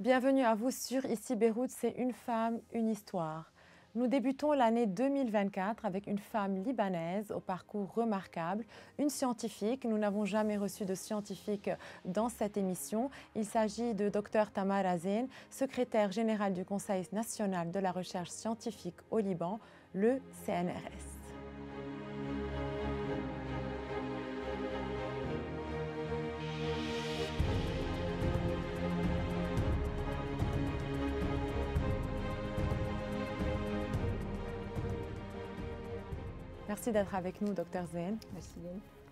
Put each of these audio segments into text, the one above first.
Bienvenue à vous sur Ici Beyrouth, c'est une femme, une histoire. Nous débutons l'année 2024 avec une femme libanaise au parcours remarquable, une scientifique. Nous n'avons jamais reçu de scientifique dans cette émission. Il s'agit de Dr Tamar Azen, secrétaire générale du Conseil national de la recherche scientifique au Liban, le CNRS. Merci d'être avec nous, Docteur Zeyn. Merci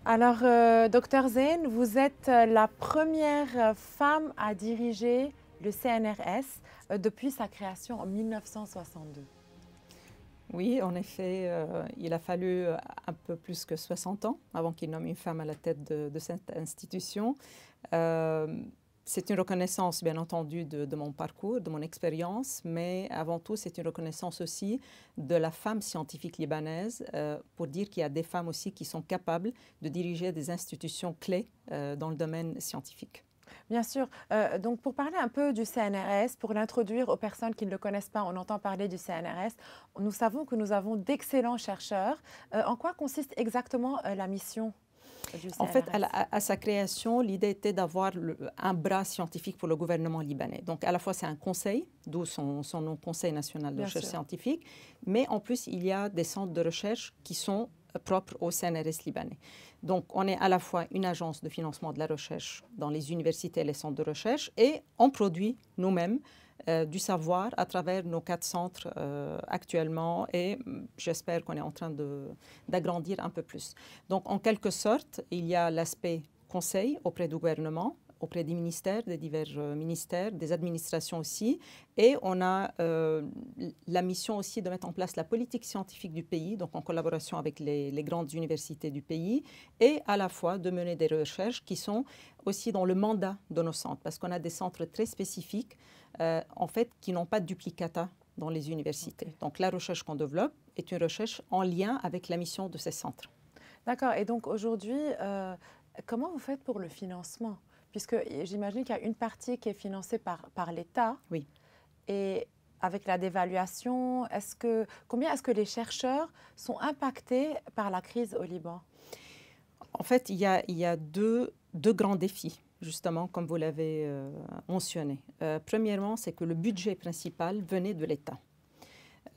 Alors, euh, Docteur Dr vous êtes euh, la première euh, femme à diriger le CNRS depuis sa création en 1962. Oui, en effet, il a fallu un peu plus que 60 ans avant qu'il nomme une femme à la tête de, cette institution. C'est une reconnaissance, bien entendu, de, mon parcours, de mon expérience, mais avant tout, c'est une reconnaissance aussi de la femme scientifique libanaise euh, pour dire qu'il y a des femmes aussi qui sont capables de diriger des institutions clés euh, dans le domaine scientifique. Bien sûr. Euh, donc, pour parler un peu du CNRS, pour l'introduire aux personnes qui ne le connaissent pas, on entend parler du CNRS. Nous savons que nous avons d'excellents chercheurs. en quoi consiste exactement la mission en fait, à, sa création, l'idée était d'avoir un bras scientifique pour le gouvernement libanais. Donc, à la fois, c'est un conseil, d'où son, nom Conseil national de recherche scientifique, mais en plus, il y a des centres de recherche qui sont euh, propres au CNRS libanais. Donc, on est à la fois une agence de financement de la recherche dans les universités et les centres de recherche, et on produit nous-mêmes euh, du savoir à travers nos quatre centres euh, actuellement et j'espère qu'on est en train d'agrandir un peu plus. Donc en quelque sorte, il y a l'aspect conseil auprès du gouvernement, auprès des ministères, des divers euh, ministères, des administrations aussi. Et on a euh, la mission aussi de mettre en place la politique scientifique du pays, donc en collaboration avec les, grandes universités du pays, et à la fois de mener des recherches qui sont aussi dans le mandat de nos centres, parce qu'on a des centres très spécifiques, euh, en fait, qui n'ont pas de duplicata dans les universités. Donc la recherche qu'on développe est une recherche en lien avec la mission de ces centres. D'accord. Et donc aujourd'hui, comment vous faites pour le financement puisque j'imagine qu'il y a une partie qui est financée par, par l'État. Oui. Et avec la dévaluation, est que, combien est-ce que les chercheurs sont impactés par la crise au Liban En fait, il y a, il y a deux, deux, grands défis, justement, comme vous l'avez euh, mentionné. Euh, premièrement, c'est que le budget principal venait de l'État.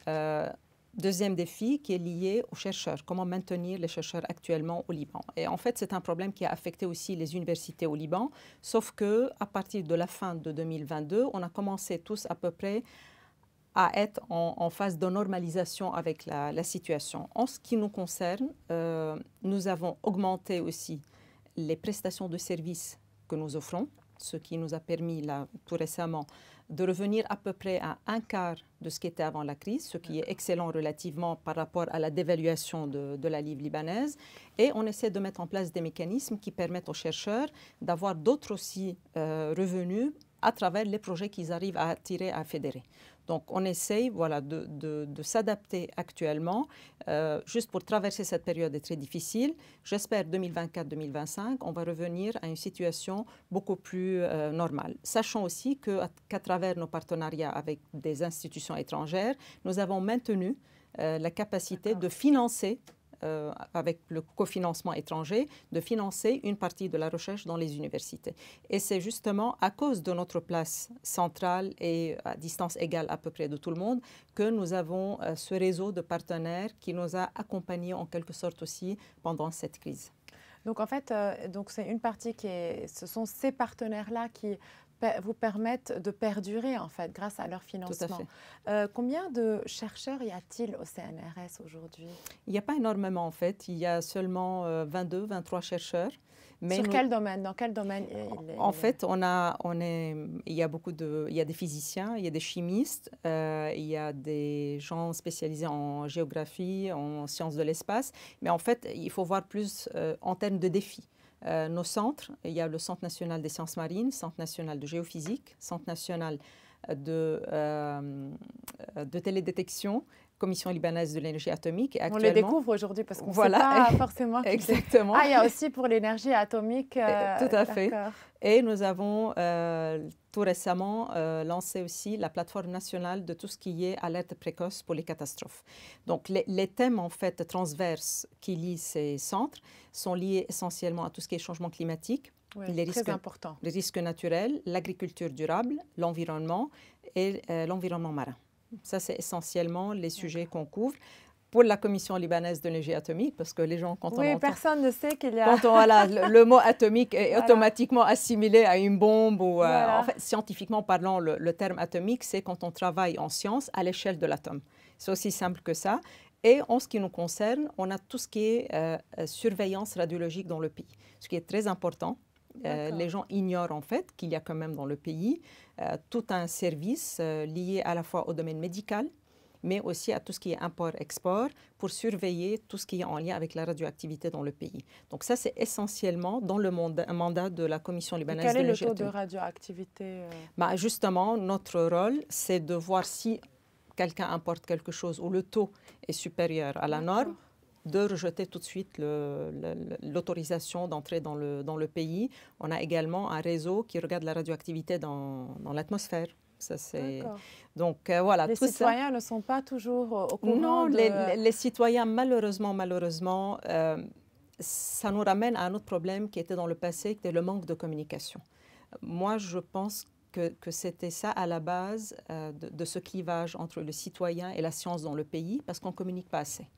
Euh, Deuxième défi qui est lié aux chercheurs, comment maintenir les chercheurs actuellement au Liban. Et en fait, c'est un problème qui a affecté aussi les universités au Liban, sauf que à partir de la fin de 2022, on a commencé tous à peu près à être en, phase de normalisation avec la, situation. En ce qui nous concerne, euh, nous avons augmenté aussi les prestations de services que nous offrons, ce qui nous a permis là, tout récemment de revenir à peu près à un quart de ce qui était avant la crise, ce qui est excellent relativement par rapport à la dévaluation de, la livre libanaise. Et on essaie de mettre en place des mécanismes qui permettent aux chercheurs d'avoir d'autres aussi euh, revenus à travers les projets qu'ils arrivent à attirer, à fédérer. Donc on essaye voilà, de, s'adapter actuellement, euh, juste pour traverser cette période très difficile. J'espère 2024-2025, on va revenir à une situation beaucoup plus euh, normale. Sachant aussi qu'à travers nos partenariats avec des institutions étrangères, nous avons maintenu euh, la capacité de financer euh, avec le cofinancement étranger, de financer une partie de la recherche dans les universités. Et c'est justement à cause de notre place centrale et à distance égale à peu près de tout le monde que nous avons euh, ce réseau de partenaires qui nous a accompagnés en quelque sorte aussi pendant cette crise. Donc en fait, euh, donc c'est une partie qui est, ce sont ces partenaires-là qui vous permettent de perdurer, en fait, grâce à leur financement. Euh, combien de chercheurs y a-t-il au CNRS aujourd'hui Il n'y a pas énormément, en fait. Il y a seulement 22, euh, 23 chercheurs. Mais Sur quel domaine Dans quel domaine En fait, on a, on est, il y a beaucoup de, il y a des physiciens, il y a des chimistes, euh, il y a des gens spécialisés en géographie, en sciences de l'espace. Mais en fait, il faut voir plus en termes de défis. Euh, nos centres. Il y a le Centre national des sciences marines, Centre national de géophysique, Centre national de euh, télédétection, Commission libanaise de l'énergie atomique. on le découvre aujourd'hui parce qu'on ne sait pas forcément. Exactement. Ah, il y a aussi pour l'énergie atomique. Eh, euh, tout à fait. Et nous avons euh, tout récemment euh, lancé aussi la plateforme nationale de tout ce qui est alerte précoce pour les catastrophes. Donc les, thèmes en fait transverses qui lient ces centres sont liés essentiellement à tout ce qui est changement climatique, les, risques, les risques naturels, l'agriculture durable, l'environnement et l'environnement marin. Ça, c'est essentiellement les sujets qu'on couvre pour la commission libanaise de l'énergie atomique, parce que les gens, quand oui, on personne ne sait qu'il y a... Quand on, voilà, le, mot atomique est automatiquement assimilé à une bombe ou... Euh, en fait, scientifiquement parlant, le, terme atomique, c'est quand on travaille en science à l'échelle de l'atome. C'est aussi simple que ça. Et en ce qui nous concerne, on a tout ce qui est euh, euh, surveillance radiologique dans le pays, ce qui est très important. les gens ignorent en fait qu'il y a quand même dans le pays euh, tout un service euh, lié à la fois au domaine médical, mais aussi à tout ce qui est import-export pour surveiller tout ce qui est en lien avec la radioactivité dans le pays. Donc ça, c'est essentiellement dans le mandat de la Commission libanaise. quel est le taux de radioactivité euh? bah, Justement, notre rôle, c'est de voir si quelqu'un importe quelque chose où le taux est supérieur à la norme de rejeter tout de suite l'autorisation d'entrer dans le, pays. On a également un réseau qui regarde la radioactivité dans, l'atmosphère. Ça, Donc euh, voilà. Les citoyens ne sont pas toujours euh, au courant. les, les, citoyens, malheureusement, malheureusement, euh, ça nous ramène à un autre problème qui était dans le passé, qui était le manque de communication. Moi, je pense que, c'était ça à la base de, de, ce clivage entre le citoyen et la science dans le pays, parce qu'on ne communique pas assez.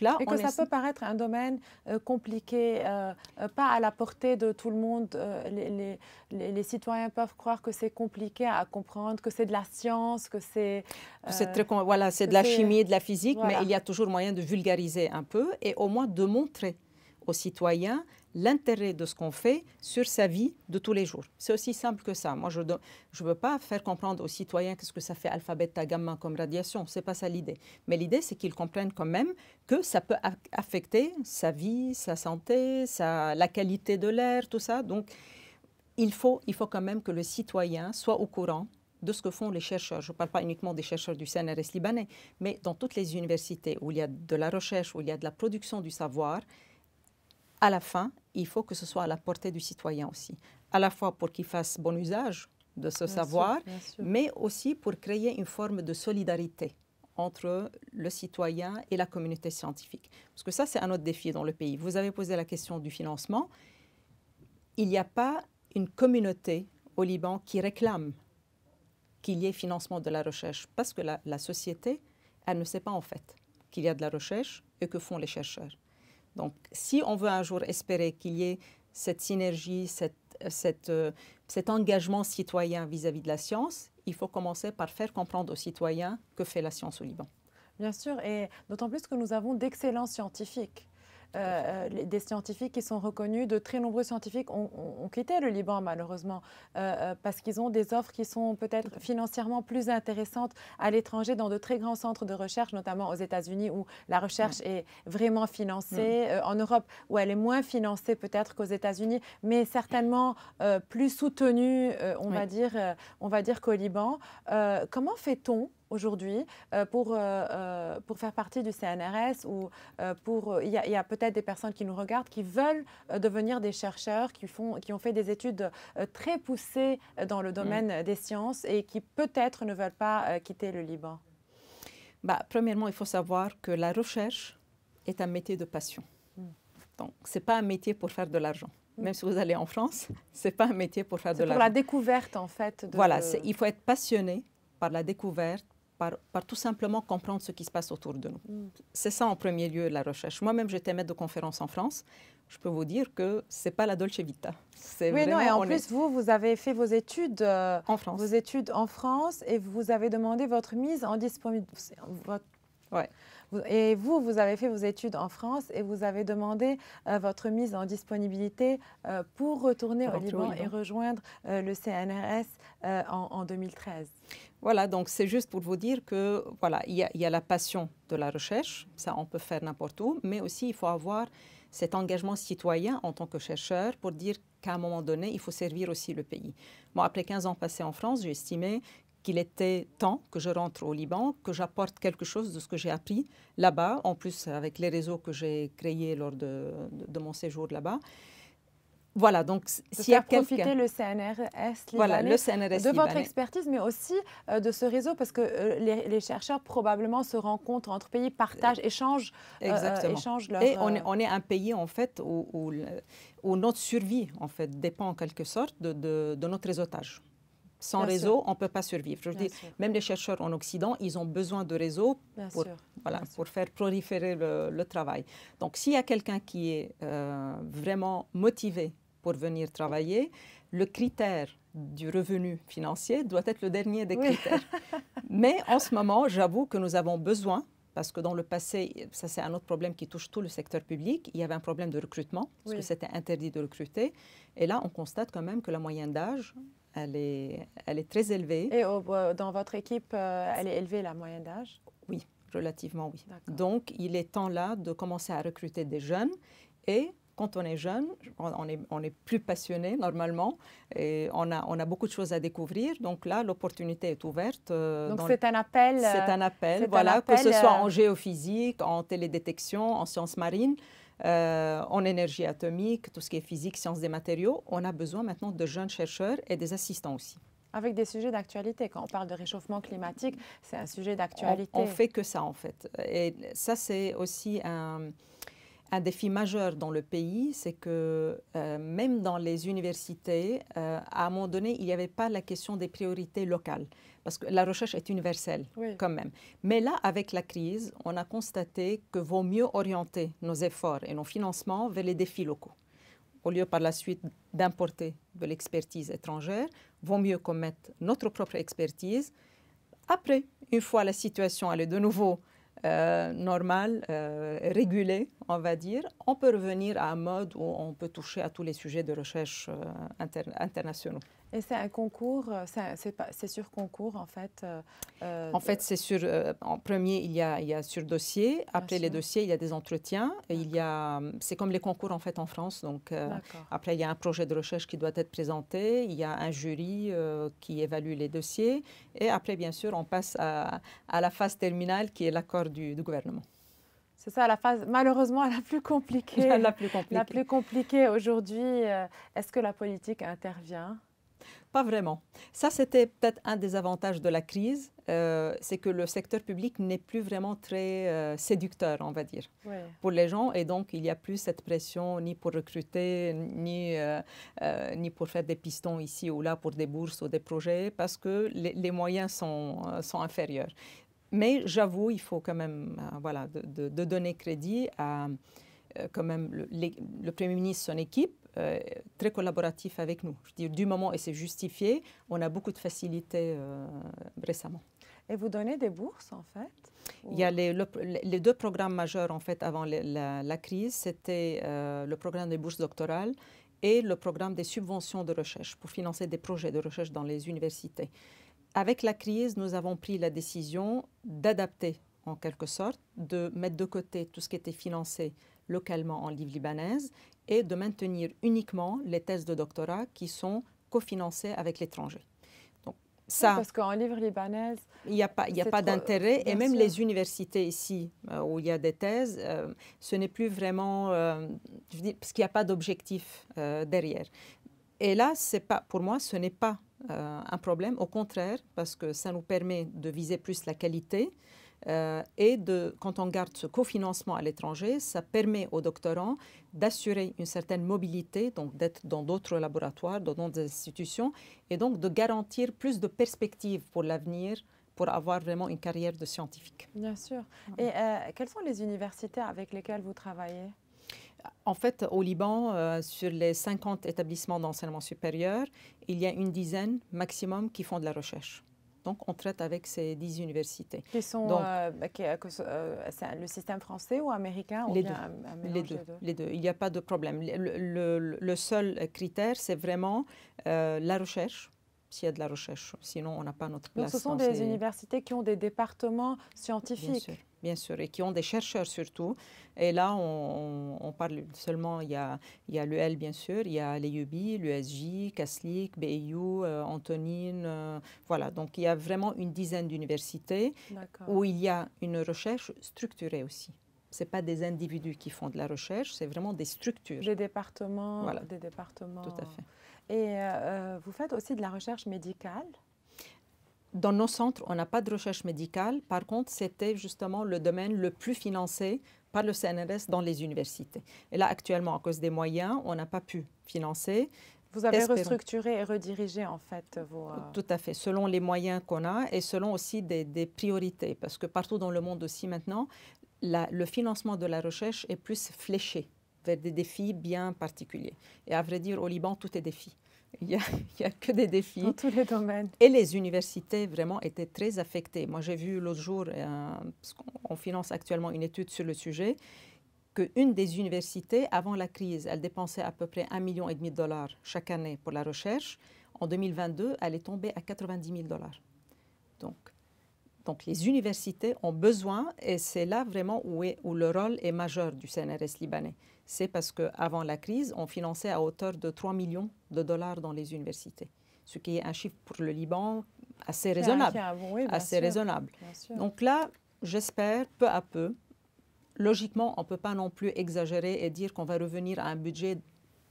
Donc et que ça peut paraître un domaine euh, compliqué, euh, euh, pas à la portée de tout le monde. les, les, les, citoyens peuvent croire que c'est compliqué à comprendre, que c'est de la science, que c'est... voilà, c'est de la chimie, et de la physique, mais il y a toujours moyen de vulgariser un peu et au moins de montrer aux citoyens l'intérêt de ce qu'on fait sur sa vie de tous les jours. C'est aussi simple que ça. Moi, je ne veux pas faire comprendre aux citoyens qu'est-ce que ça fait alphabet à gamma comme radiation. C'est pas ça l'idée. Mais l'idée, c'est qu'ils comprennent quand même que ça peut affecter sa vie, sa santé, la qualité de l'air, tout ça. Donc, il faut, il faut quand même que le citoyen soit au courant de ce que font les chercheurs. Je ne parle pas uniquement des chercheurs du CNRS libanais, mais dans toutes les universités où il y a de la recherche, où il y a de la production du savoir, à la fin, il faut que ce soit à la portée du citoyen aussi, à la fois pour qu'il fasse bon usage de ce savoir, mais aussi pour créer une forme de solidarité entre le citoyen et la communauté scientifique. Parce que ça, c'est un autre défi dans le pays. Vous avez posé la question du financement. Il n'y a pas une communauté au Liban qui réclame qu'il y ait financement de la recherche, parce que la, la société, elle ne sait pas en fait qu'il y a de la recherche et que font les chercheurs. Donc, si on veut un jour espérer qu'il y ait cette synergie, cette, euh, cet engagement citoyen vis à -vis de la science, il faut commencer par faire comprendre aux citoyens que fait la science au Liban. Bien sûr, et d'autant plus que nous avons d'excellents scientifiques. Euh, euh, des scientifiques qui sont reconnus. De très nombreux scientifiques ont, quitté le Liban, malheureusement, euh, parce qu'ils ont des offres qui sont peut-être financièrement plus intéressantes à l'étranger, dans de très grands centres de recherche, notamment aux États-Unis, où la recherche est vraiment financée, en Europe, où elle est moins financée peut-être qu'aux États-Unis, mais certainement plus soutenue, on, va dire, on va dire qu'au Liban. comment fait-on aujourd'hui euh, pour, euh, euh, pour faire partie du CNRS ou pour. Il y a, peut-être des personnes qui nous regardent qui veulent devenir des chercheurs, qui, font, qui ont fait des études très poussées dans le mm. domaine des sciences et qui peut-être ne veulent pas quitter le Liban. Bah, premièrement, il faut savoir que la recherche est un métier de passion. Mm. Donc, ce n'est pas un métier pour faire de l'argent même si vous allez en France, c'est pas un métier pour faire de l'argent. Mm. C'est pour la découverte, en fait. voilà, il faut être passionné par la découverte, par, tout simplement comprendre ce qui se passe autour de nous. Mm. C'est ça en premier lieu la recherche. Moi-même, j'étais maître de conférence en France. Je peux vous dire que c'est pas la dolce vita. Oui, non, et en plus, vous, vous avez fait vos études euh, en France. Vos études en France et vous avez demandé votre mise en disponibilité. Et vous, vous avez fait vos études en France et vous avez demandé euh, votre mise en disponibilité euh, pour retourner au Liban, et rejoindre euh, le CNRS en, 2013. Voilà, donc c'est juste pour vous dire que voilà, il y, a, la passion de la recherche, ça on peut faire n'importe où, mais aussi il faut avoir cet engagement citoyen en tant que chercheur pour dire qu'à un moment donné, il faut servir aussi le pays. Moi, après 15 ans passés en France, j'ai estimé qu'il était temps que je rentre au Liban, que j'apporte quelque chose de ce que j'ai appris là-bas, en plus avec les réseaux que j'ai créés lors de, mon séjour là-bas. Voilà, donc s'il y profiter le CNRS voilà, le CNRS de votre expertise, mais aussi euh, de ce réseau, parce que euh, les, chercheurs probablement se rencontrent entre pays, partagent, euh, échangent, euh, échangent Et on est, un pays en fait où, notre survie en fait dépend en quelque sorte de, de notre réseautage. Sans réseau, on ne peut pas survivre. Je même les chercheurs en Occident, ils ont besoin de réseau pour, faire proliférer le, travail. Donc, s'il y a quelqu'un qui est euh, vraiment motivé pour venir travailler, le critère du revenu financier doit être le dernier des critères. Mais en ce moment, j'avoue que nous avons besoin parce que dans le passé, ça c'est un autre problème qui touche tout le secteur public, il y avait un problème de recrutement, parce que c'était interdit de recruter. Et là, on constate quand même que la moyenne d'âge elle est, elle est très élevée. Et euh, dans votre équipe, euh, elle est élevée la moyenne d'âge Oui, relativement oui. Donc, il est temps là de commencer à recruter des jeunes. Et quand on est jeune, on est, on est plus passionné normalement et on a, on a beaucoup de choses à découvrir. Donc là, l'opportunité est ouverte. Euh, donc c'est un appel. C'est un appel, voilà, que ce soit en géophysique, en télédétection, en sciences marines. Euh, en énergie atomique, tout ce qui est physique, sciences des matériaux, on a besoin maintenant de jeunes chercheurs et des assistants aussi. Avec des sujets d'actualité. Quand on parle de réchauffement climatique, c'est un sujet d'actualité. On, ne fait que ça, en fait. Et ça, c'est aussi un un défi majeur dans le pays, c'est que euh, même dans les universités, euh, à un moment donné, il n'y avait pas la question des priorités locales, parce que la recherche est universelle quand même. Mais là, avec la crise, on a constaté que vaut mieux orienter nos efforts et nos financements vers les défis locaux. Au lieu par la suite d'importer de l'expertise étrangère, vaut mieux commettre notre propre expertise. Après, une fois la situation allée de nouveau euh, normal, euh, régulé, on va dire, on peut revenir à un mode où on peut toucher à tous les sujets de recherche euh, internationaux. Et c'est un concours, euh, c'est sur concours en fait euh, euh, En fait, c'est sur. en premier, il y, a, il y a sur dossier. Après les dossiers, il y a des entretiens. Et il y a. C'est comme les concours en fait en France. Donc après, il y a un projet de recherche qui doit être présenté. Il y a un jury qui évalue les dossiers. Et après, bien sûr, on passe à, à la phase terminale qui est l'accord du, du gouvernement. C'est ça la phase, malheureusement, la plus compliquée. La plus compliquée aujourd'hui. Est-ce que la politique intervient pas vraiment. Ça, c'était peut-être un des avantages de la crise, euh, c'est que le secteur public n'est plus vraiment très euh, séducteur, on va dire, pour les gens. Et donc, il n'y a plus cette pression ni pour recruter, ni, euh, ni pour faire des pistons ici ou là pour des bourses ou des projets, parce que les, moyens sont, sont inférieurs. Mais j'avoue, il faut quand même voilà, de, donner crédit à quand même le, le Premier ministre, son équipe, euh, très collaboratif avec nous. Je du moment et c'est justifié, on a beaucoup de facilités euh, récemment. Et vous donnez des bourses en fait Il y a les, deux programmes majeurs en fait avant la, crise, c'était euh, le programme des bourses doctorales et le programme des subventions de recherche pour financer des projets de recherche dans les universités. Avec la crise, nous avons pris la décision d'adapter en quelque sorte, de mettre de côté tout ce qui était financé localement en livre libanaise et de maintenir uniquement les thèses de doctorat qui sont cofinancées avec l'étranger. Ça, parce qu'en livre libanaise, il n'y a pas, pas d'intérêt. Euh, et même les universités ici, euh, où il y a des thèses, euh, ce n'est plus vraiment, je parce qu'il n'y a pas d'objectif derrière. Et là, c'est pas, pour moi, ce n'est pas un problème. Au contraire, parce que ça nous permet de viser plus la qualité, euh, et quand on garde ce cofinancement à l'étranger, ça permet aux doctorants d'assurer une certaine mobilité, donc d'être dans d'autres laboratoires, dans d'autres institutions, et donc de garantir plus de perspectives pour l'avenir pour avoir vraiment une carrière de scientifique. Bien sûr. Et euh, quelles sont les universités avec lesquelles vous travaillez en fait, au Liban, euh, sur les 50 établissements d'enseignement supérieur, il y a une dizaine maximum qui font de la recherche. Donc, on traite avec ces 10 universités. Qui sont Donc, euh, bah, euh, euh, le système français ou américain les, deux. les, deux. les deux. Il n'y a pas de problème. Le, seul critère, c'est vraiment la recherche s'il y a de la recherche. Sinon, on n'a pas notre place. Donc, ce sont des universités qui ont des départements scientifiques bien sûr, et qui ont des chercheurs surtout. Et là, on, parle seulement, il y a, il y a l'UL, bien sûr, il y a l'EUB, l'USJ, Caslic, BIU, euh, Antonine, euh, voilà. Donc, il y a vraiment une dizaine d'universités où il y a une recherche structurée aussi n'est pas des individus qui font de la recherche, c'est vraiment des structures. Des départements. Voilà. Des départements. Tout à fait. Et euh, vous faites aussi de la recherche médicale dans nos centres, on n'a pas de recherche médicale. Par contre, c'était justement le domaine le plus financé par le CNRS dans les universités. Et là, actuellement, à cause des moyens, on n'a pas pu financer. Vous avez restructuré et redirigé en fait vos... Euh, tout à fait, selon les moyens qu'on a et selon aussi des, priorités, parce que partout dans le monde aussi maintenant, le financement de la recherche est plus fléché vers des défis bien particuliers. Et à vrai dire, au Liban, tout est défi il n'y a, que des défis. Dans tous les domaines. Et les universités, vraiment, étaient très affectées. Moi, j'ai vu l'autre jour, euh, parce qu'on finance actuellement une étude sur le sujet, qu'une des universités, avant la crise, elle dépensait à peu près 1,5 million de dollars chaque année pour la recherche. En 2022, elle est tombée à 90 000 dollars. Donc, donc les universités ont besoin, et c'est là vraiment où, est, où le rôle est majeur du CNRS libanais c'est parce qu'avant la crise, on finançait à hauteur de 3 millions de dollars dans les universités, ce qui est un chiffre pour le Liban assez raisonnable. Donc là, j'espère, peu à peu, logiquement, on ne peut pas non plus exagérer et dire qu'on va revenir à un budget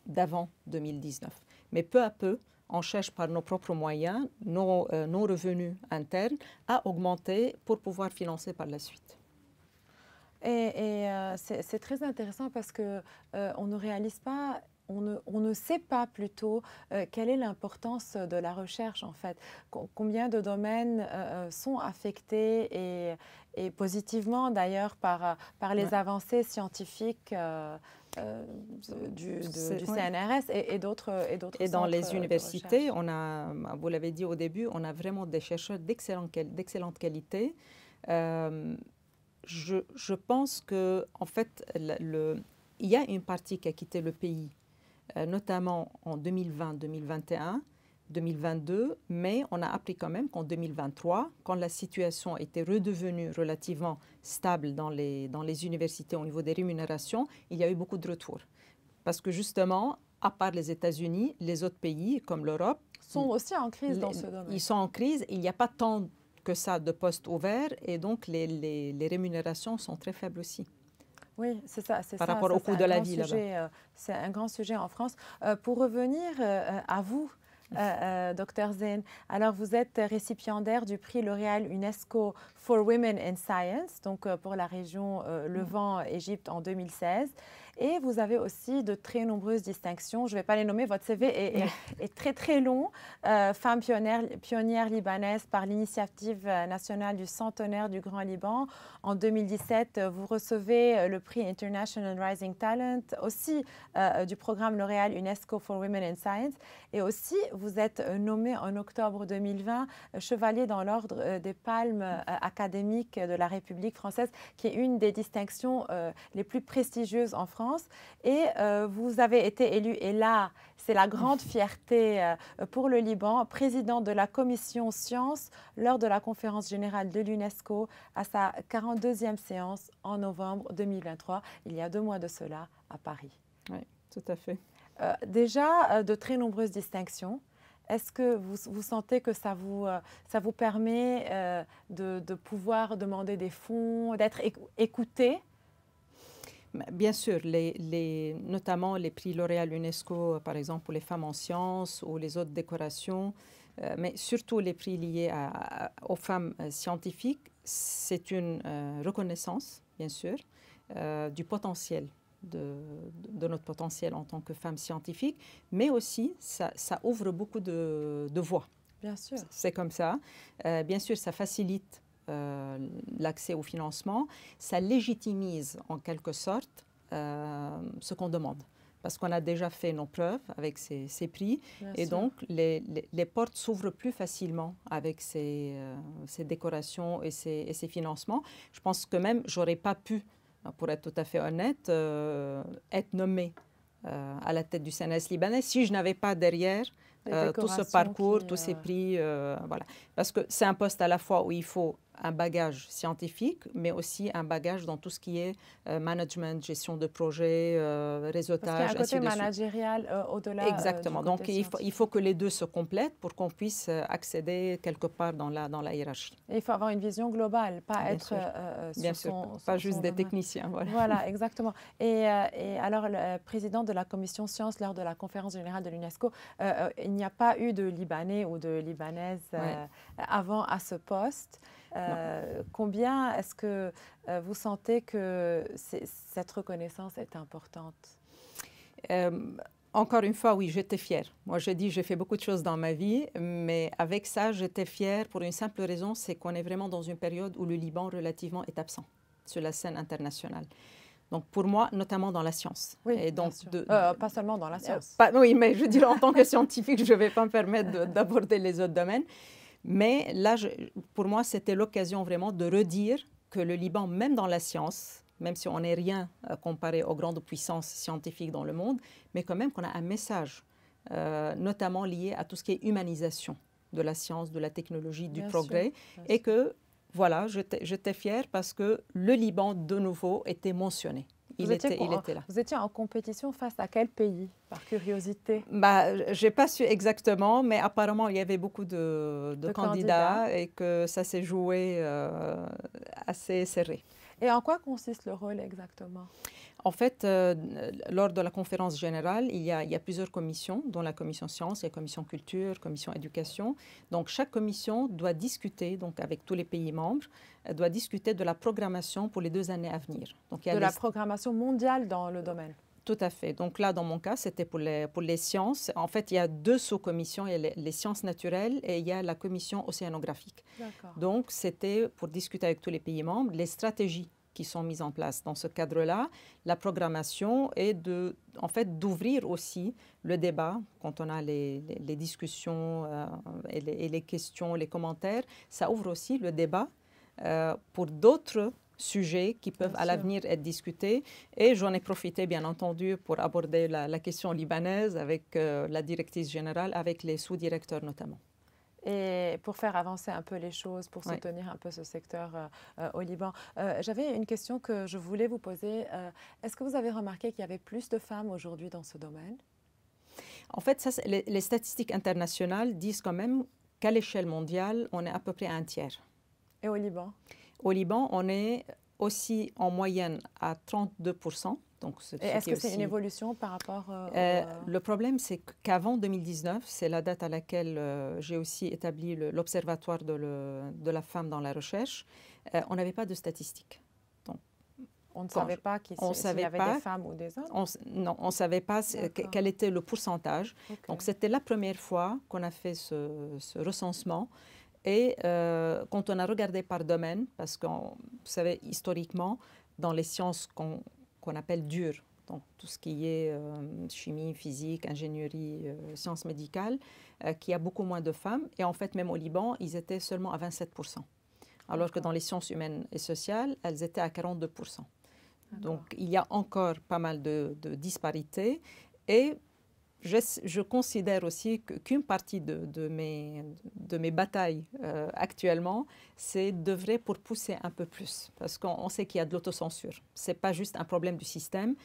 d'avant 2019. Mais peu à peu, on cherche par nos propres moyens, nos euh, revenus internes, à augmenter pour pouvoir financer par la suite. Et, euh, c'est très intéressant parce que euh, on ne réalise pas on ne, on ne, sait pas plutôt euh, quelle est l'importance de la recherche en fait. combien de domaines sont affectés et, positivement d'ailleurs par, par les avancées scientifiques du, CNRS et et, et d'autres Et dans les universités, on a, bah, vous l'avez dit au début, on a vraiment des chercheurs d'excellente qualité je, pense que en fait, le, il y a une partie qui a quitté le pays, euh, notamment en 2020, 2021, 2022, mais on a appris quand même qu'en 2023, quand la situation était redevenue relativement stable dans les, dans les universités au niveau des rémunérations, il y a eu beaucoup de retours. Parce que justement, à part les États-Unis, les autres pays comme l'Europe sont aussi en crise dans ce domaine. Ils sont en crise. Il n'y a pas tant que ça de postes ouverts et donc les, les, rémunérations sont très faibles aussi. Oui, c'est ça. c'est ça, rapport au coût de la vie euh, c'est un grand sujet en France. Euh, pour revenir euh, à vous, docteur euh, Zen. Alors, vous êtes récipiendaire du prix L'Oréal UNESCO for Women in Science, donc pour la région mm. Levant, Égypte en 2016. Et vous avez aussi de très nombreuses distinctions. Je ne vais pas les nommer. Votre CV est, est, très, très long. Euh, femme pionnière, libanaise par l'initiative euh, nationale du centenaire du Grand Liban. En 2017, euh, vous recevez le prix International Rising Talent, aussi du programme L'Oréal UNESCO for Women in Science. Et aussi, vous êtes nommée en octobre 2020 chevalier dans l'ordre des palmes académiques de la République française, qui est une des distinctions les plus prestigieuses en France et euh, vous avez été élu, et là, c'est la grande fierté euh, pour le Liban, président de la commission sciences lors de la conférence générale de l'UNESCO à sa 42e séance en novembre 2023, il y a deux mois de cela, à Paris. Oui, tout à fait. Euh, déjà, de très nombreuses distinctions. Est-ce que vous, sentez que ça vous, ça vous permet de, de, pouvoir demander des fonds, d'être écouté Bien sûr, les, notamment les prix L'Oréal UNESCO, euh, par exemple, pour les femmes en sciences ou les autres décorations, euh, mais surtout les prix liés aux femmes euh, scientifiques, c'est une reconnaissance, bien sûr, du potentiel, de, notre potentiel en tant que femmes scientifiques. mais aussi ça, ouvre beaucoup de, de voies. Bien sûr. C'est comme ça. bien sûr, ça facilite euh, l'accès au financement, ça légitimise en quelque sorte euh, ce qu'on demande. Parce qu'on a déjà fait nos preuves avec ces, prix. et donc, les, portes s'ouvrent plus facilement avec ces, euh, décorations et ces, financements. Je pense que même, j'aurais pas pu, pour être tout à fait honnête, être nommée à la tête du CNS libanais si je n'avais pas derrière tout ce parcours, tous ces prix. voilà. Parce que c'est un poste à la fois où il faut un bagage scientifique, mais aussi un bagage dans tout ce qui est euh, management, gestion de projet, euh, réseautage, Parce un côté managérial euh, au-delà. Exactement. Donc il faut, il faut, que les deux se complètent pour qu'on puisse accéder quelque part dans la, dans la hiérarchie. il faut avoir une vision globale, pas être sûr. son... Bien sûr. pas juste des techniciens. Voilà, voilà exactement. Et, alors le président de la commission sciences lors de la conférence générale de l'UNESCO, il n'y a pas eu de Libanais ou de Libanaise avant à ce poste. Euh, combien est-ce que euh, vous sentez que cette reconnaissance est importante euh, encore une fois, oui, j'étais fière. Moi, je dis, j'ai fait beaucoup de choses dans ma vie, mais avec ça, j'étais fière pour une simple raison, c'est qu'on est vraiment dans une période où le Liban relativement est absent sur la scène internationale. Donc pour moi, notamment dans la science. Oui, et donc pas seulement dans la science. oui, mais je dirais en tant que scientifique, je ne vais pas me permettre d'aborder les autres domaines. Mais là, pour moi, c'était l'occasion vraiment de redire que le Liban, même dans la science, même si on n'est rien euh, comparé aux grandes puissances scientifiques dans le monde, mais quand même qu'on a un message, euh, notamment lié à tout ce qui est humanisation de la science, de la technologie, du progrès, et que, voilà, j'étais fière parce que le Liban, de nouveau, était mentionné. Vous étiez en compétition face à quel pays, par curiosité bah, Je n'ai pas su exactement, mais apparemment, il y avait beaucoup de, candidats, et que ça s'est joué euh, assez serré. Et en quoi consiste le rôle exactement en fait, euh, lors de la conférence générale, il y, a, plusieurs commissions, dont la commission sciences, la commission culture, la commission éducation. Donc, chaque commission doit discuter, donc avec tous les pays membres, euh, doit discuter de la programmation pour les deux années à venir. de la programmation mondiale dans le domaine. Tout à fait. Donc là, dans mon cas, c'était pour les, pour les sciences. En fait, il y a deux sous-commissions. Il y a les, sciences naturelles et il y a la commission océanographique. Donc, c'était pour discuter avec tous les pays membres les stratégies qui sont mises en place dans ce cadre-là, la programmation et de, en fait, d'ouvrir aussi le débat quand on a les, discussions euh, et, les, questions, les commentaires. Ça ouvre aussi le débat euh, pour d'autres sujets qui peuvent à l'avenir être discutés. Et j'en ai profité, bien entendu, pour aborder la, question libanaise avec euh, la directrice générale, avec les sous-directeurs notamment. Et pour faire avancer un peu les choses, pour soutenir un peu ce secteur euh, euh, au Liban, j'avais une question que je voulais vous poser. Est-ce que vous avez remarqué qu'il y avait plus de femmes aujourd'hui dans ce domaine En fait, les, les statistiques internationales disent quand même qu'à l'échelle mondiale, on est à peu près à un tiers. Et au Liban au Liban, on est aussi en moyenne à 32%. Est-ce que c'est une évolution par rapport euh, euh, euh, Le problème, c'est qu'avant 2019, c'est la date à laquelle j'ai aussi établi l'Observatoire de, la femme dans la recherche, on n'avait pas de statistiques. on ne savait pas qu'il y avait des femmes ou des hommes on, Non, on ne savait pas quel était le pourcentage. Donc c'était la première fois qu'on a fait ce recensement. Et euh, quand on a regardé par domaine, parce que vous savez, historiquement, dans les sciences qu'on appelle dures, donc tout ce qui est euh, chimie, physique, ingénierie, euh, sciences médicales, qui a beaucoup moins de femmes. Et en fait, même au Liban, ils étaient seulement à 27%. Alors que dans les sciences humaines et sociales, elles étaient à 42%. Donc il y a encore pas mal de, de disparités. Et je, considère aussi qu'une partie de, mes, de, mes, batailles euh, actuellement, c'est d'œuvrer pour pousser un peu plus. Parce qu'on sait qu'il y a de l'autocensure. Ce n'est pas juste un problème du système.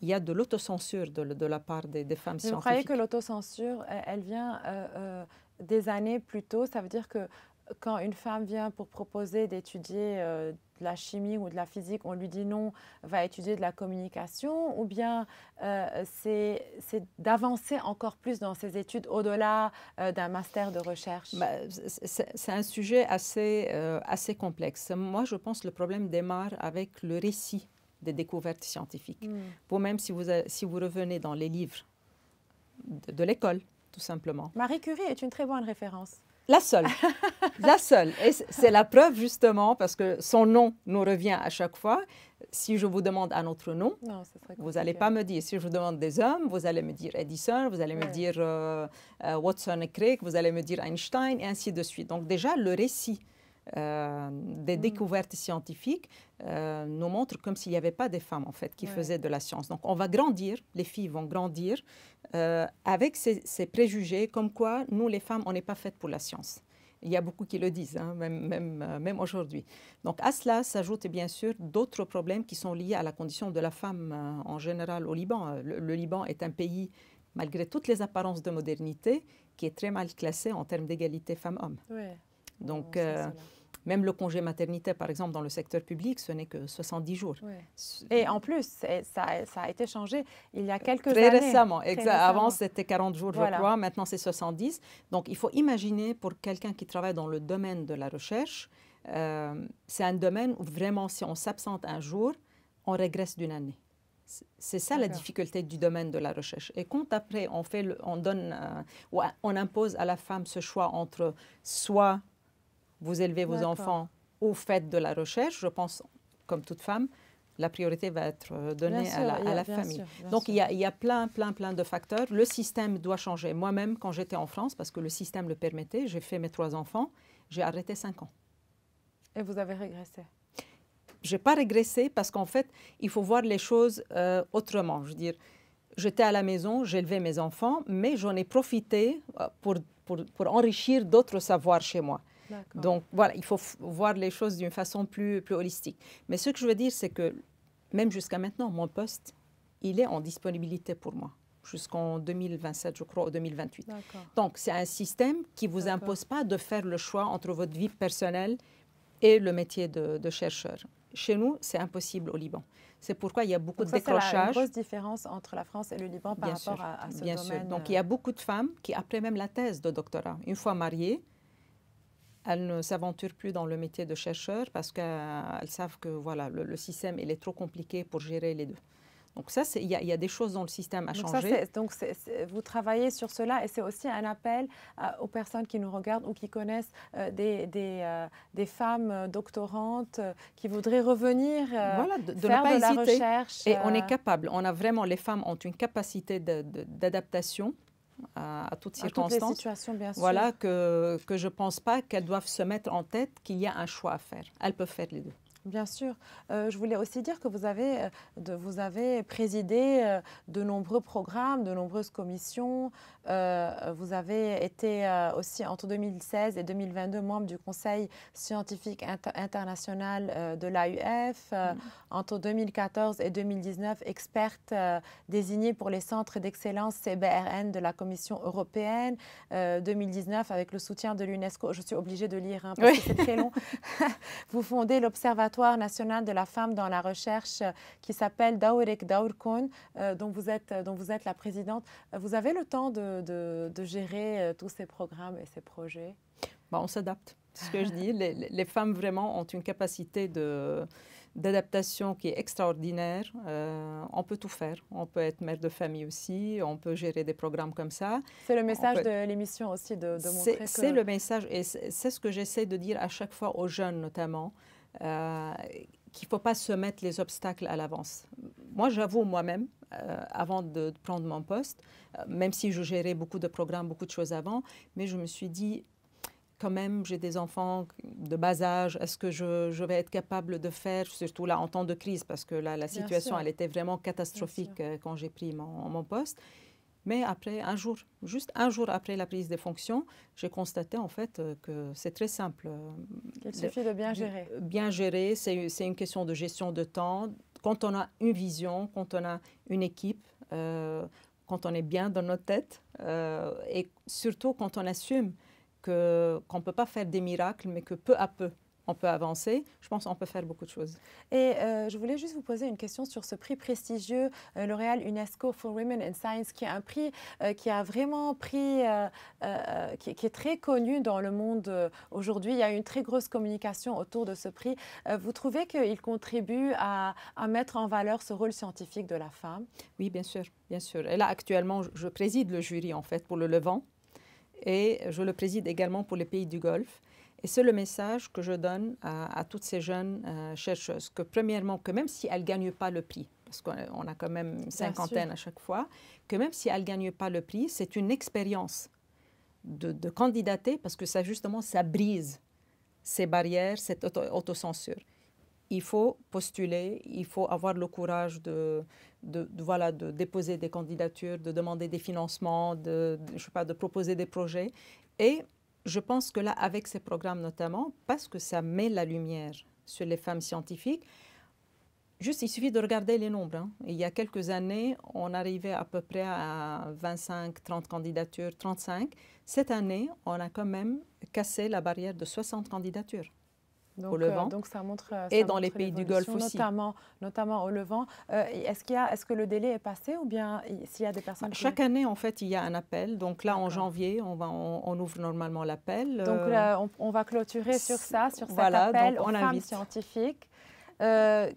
Il y a de l'autocensure de, la part des, femmes scientifiques. Vous croyez que l'autocensure, elle vient euh, euh, des années plus tôt Ça veut dire que quand une femme vient pour proposer d'étudier de la chimie ou de la physique, on lui dit non, va étudier de la communication, ou bien euh, c'est d'avancer encore plus dans ses études au-delà euh, d'un master de recherche bah, C'est un sujet assez, euh, assez complexe. Moi, je pense que le problème démarre avec le récit des découvertes scientifiques. Vous-même, hmm. si vous, revenez dans les livres de l'école, tout simplement. Marie Curie est une très bonne référence. La seule. la seule. Et c'est la preuve, justement, parce que son nom nous revient à chaque fois. Si je vous demande un autre nom, vous n'allez pas me dire. Si je vous demande des hommes, vous allez me dire Edison, vous allez me dire euh, euh, Watson et Crick, vous allez me dire Einstein, et ainsi de suite. Donc, déjà, le récit euh, des mm. découvertes scientifiques euh, nous montrent comme s'il n'y avait pas des femmes en fait qui faisaient de la science. Donc on va grandir, les filles vont grandir euh, avec ces, préjugés comme quoi nous les femmes on n'est pas faites pour la science. Il y a beaucoup qui le disent, hein, même, même, aujourd'hui. Donc à cela s'ajoutent bien sûr d'autres problèmes qui sont liés à la condition de la femme en général au Liban. le, Liban est un pays malgré toutes les apparences de modernité, qui est très mal classé en termes d'égalité femmes-hommes. Donc, même le congé maternité, par exemple, dans le secteur public, ce n'est que 70 jours. Et en plus, ça, a été changé il y a quelques années. Récemment. Très récemment. Avant, c'était 40 jours, je crois. Maintenant, c'est 70. Donc, il faut imaginer pour quelqu'un qui travaille dans le domaine de la recherche, euh, c'est un domaine où vraiment, si on s'absente un jour, on régresse d'une année. C'est ça la difficulté du domaine de la recherche. Et quand après on fait, on donne, euh, on impose à la femme ce choix entre soit vous élevez vos enfants au fait de la recherche, je pense, comme toute femme, la priorité va être euh, donnée à la, famille. Donc il y, a, plein, plein, plein de facteurs. Le système doit changer. Moi-même, quand j'étais en France, parce que le système le permettait, j'ai fait mes trois enfants, j'ai arrêté cinq ans. Et vous avez régressé Je n'ai pas régressé parce qu'en fait, il faut voir les choses euh, autrement. Je veux dire, j'étais à la maison, j'élevais mes enfants, mais j'en ai profité euh, pour, pour enrichir d'autres savoirs chez moi. Donc voilà, il faut voir les choses d'une façon plus, plus holistique. Mais ce que je veux dire, c'est que même jusqu'à maintenant, mon poste, il est en disponibilité pour moi jusqu'en 2027, je crois, ou 2028. Donc, c'est un système qui ne vous impose pas de faire le choix entre votre vie personnelle et le métier de, chercheur. Chez nous, c'est impossible au Liban. C'est pourquoi il y a beaucoup de décrochages. Il y a grosse différence entre la France et le Liban par rapport à, à, ce bien domaine. Sûr. Donc, euh, il y a beaucoup de femmes qui, après même la thèse de doctorat, une fois mariées, elles ne s'aventurent plus dans le métier de chercheur parce qu'elles savent que voilà, le, système il est trop compliqué pour gérer les deux. Donc ça, il y, y, a des choses dans le système à changer. donc vous travaillez sur cela et c'est aussi un appel aux personnes qui nous regardent ou qui connaissent euh, euh, des, femmes euh, doctorantes qui voudraient revenir de, faire de la recherche. Et on est capable. On a vraiment, les femmes ont une capacité d'adaptation à, toutes à circonstances. Voilà, que, que je ne pense pas qu'elles doivent se mettre en tête qu'il y a un choix à faire. Elles peuvent faire les deux. Bien sûr. Euh, je voulais aussi dire que vous avez, euh, de, vous avez présidé euh, de nombreux programmes, de nombreuses commissions. vous avez été aussi entre 2016 et 2022 membre du Conseil scientifique international de l'AUF. Mm-hmm. Entre 2014 et 2019, experte désignée pour les centres d'excellence CBRN de la Commission européenne. 2019, avec le soutien de l'UNESCO, je suis obligée de lire hein, parce que c'est très long. vous fondez l'Observatoire national de la femme dans la recherche euh, qui s'appelle Daurek Daurkon, euh, dont, vous êtes, euh, dont vous êtes la présidente. Vous avez le temps de, gérer tous ces programmes et ces projets bah, On s'adapte. C'est ce que je dis. Les, femmes vraiment ont une capacité de d'adaptation qui est extraordinaire. on peut tout faire. On peut être mère de famille aussi. On peut gérer des programmes comme ça. C'est le message de l'émission aussi de, de montrer que... C'est le message et c'est ce que j'essaie de dire à chaque fois aux jeunes notamment. Euh, qu'il ne faut pas se mettre les obstacles à l'avance. Moi, j'avoue moi-même, euh, avant de, prendre mon poste, euh, même si je gérais beaucoup de programmes, beaucoup de choses avant, mais je me suis dit, quand même, j'ai des enfants de bas âge, est-ce que je, vais être capable de faire, surtout là en temps de crise, parce que là, la situation, elle était vraiment catastrophique quand j'ai pris mon, mon poste. Mais après un jour, juste un jour après la prise des fonctions, j'ai constaté en fait euh, que c'est très simple. Il euh, suffit de bien gérer. Bien gérer, c'est une question de gestion de temps. Quand on a une vision, quand on a une équipe, euh, quand on est bien dans notre tête et surtout quand on assume qu'on ne peut pas faire des miracles, mais que peu à peu, on peut avancer. Je pense qu'on peut faire beaucoup de choses. Et euh, je voulais juste vous poser une question sur ce prix prestigieux euh, L'Oréal UNESCO for Women in Science, qui est un prix euh, qui a vraiment pris, qui, est très connu dans le monde aujourd'hui. Il y a une très grosse communication autour de ce prix. vous trouvez qu'il contribue à, mettre en valeur ce rôle scientifique de la femme Oui, bien sûr, bien sûr. Et là, actuellement, je préside le jury en fait pour le Levant. Et je le préside également pour les pays du Golfe. Et c'est le message que je donne à, toutes ces jeunes euh, chercheuses, que premièrement, que même si elles ne gagnent pas le prix, parce qu'on euh, a quand même une cinquantaine à chaque fois, que même si elles ne gagnent pas le prix, c'est une expérience de, candidater, parce que ça, justement, ça brise ces barrières, cette autocensure. Il faut postuler, il faut avoir le courage de, voilà, de déposer des candidatures, de demander des financements, de, je sais pas, de proposer des projets. Et je pense que là, avec ces programmes notamment, parce que ça met la lumière sur les femmes scientifiques, juste il suffit de regarder les nombres. Hein. Il y a quelques années, on arrivait à peu près à 25, 30 candidatures, 35. Cette année, on a quand même cassé la barrière de 60 candidatures au euh, Levant. donc ça montre euh, et dans les pays du Golfe aussi. Notamment, notamment au Levant. Euh, est-ce qu'il est-ce que le délai est passé ou bien s'il y a des personnes Chaque année, en fait, il y a un appel. Donc là, en janvier, on on, ouvre normalement l'appel. Donc on, va clôturer sur ça, sur cet appel aux femmes scientifiques.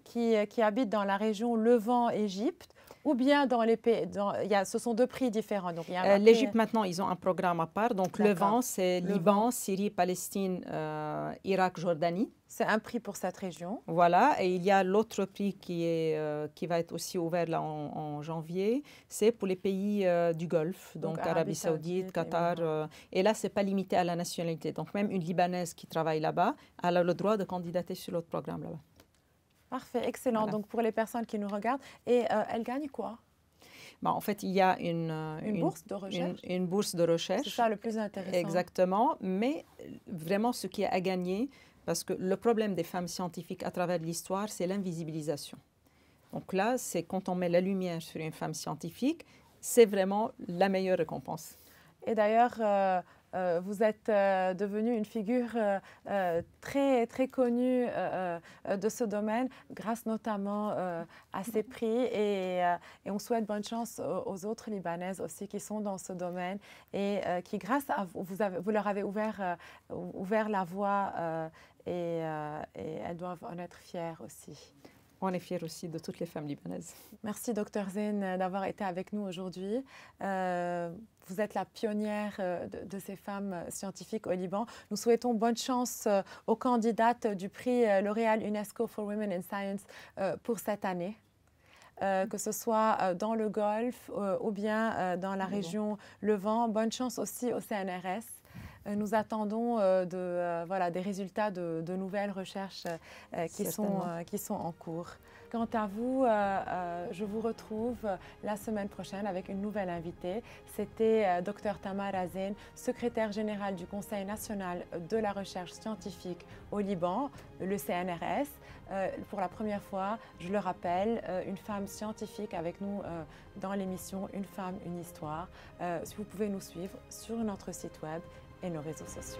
qui, qui habitent dans la région Levant-Égypte ou bien dans les pays, dans, y a, ce sont deux prix différents. Euh, L'Égypte, maintenant, ils ont un programme à part. Donc, le Levant, c'est Liban, Syrie, Palestine, euh, Irak, Jordanie. C'est un prix pour cette région. Voilà. Et il y a l'autre prix qui, est, euh, qui va être aussi ouvert en, janvier. C'est pour les pays du Golfe, donc, Arabie, Saoudite, Qatar. Et, là, ce n'est pas limité à la nationalité. Donc, même une Libanaise qui travaille là-bas, elle a le droit de candidater sur l'autre programme là-bas. Parfait, excellent. Donc pour les personnes qui nous regardent, et euh, elles gagnent quoi bah, en fait, il y a une, euh, une, bourse de recherche. Une, bourse de recherche. C'est ça le plus intéressant. Exactement. Mais vraiment, ce qui est à gagner, parce que le problème des femmes scientifiques à travers l'histoire, c'est l'invisibilisation. Donc là, c'est quand on met la lumière sur une femme scientifique, c'est vraiment la meilleure récompense. Et d'ailleurs, euh, euh, vous êtes euh, devenue une figure euh, très, très connue de ce domaine, grâce notamment à ces prix. Et, on souhaite bonne chance aux, autres Libanaises aussi qui sont dans ce domaine et qui, grâce à vous, vous, leur avez ouvert, ouvert la voie et, et, elles doivent en être fières aussi on est fiers aussi de toutes les femmes libanaises. Merci, docteur Zen, euh, d'avoir été avec nous aujourd'hui. Euh, vous êtes la pionnière euh, de, ces femmes scientifiques au Liban. Nous souhaitons bonne chance aux candidates du prix L'Oréal UNESCO for Women in Science pour cette année. que ce soit dans le Golfe ou bien dans la région Levant. Bonne chance aussi au CNRS. Euh, nous attendons euh, euh, voilà, des résultats de, nouvelles recherches qui sont, en cours. Quant à vous, je vous retrouve la semaine prochaine avec une nouvelle invitée. C'était Dr Tamar Azen, secrétaire générale du Conseil national de la recherche scientifique au Liban, le CNRS. pour la première fois, je le rappelle, une femme scientifique avec nous dans l'émission Une femme, une histoire. Si vous pouvez nous suivre sur notre site web et nos réseaux sociaux.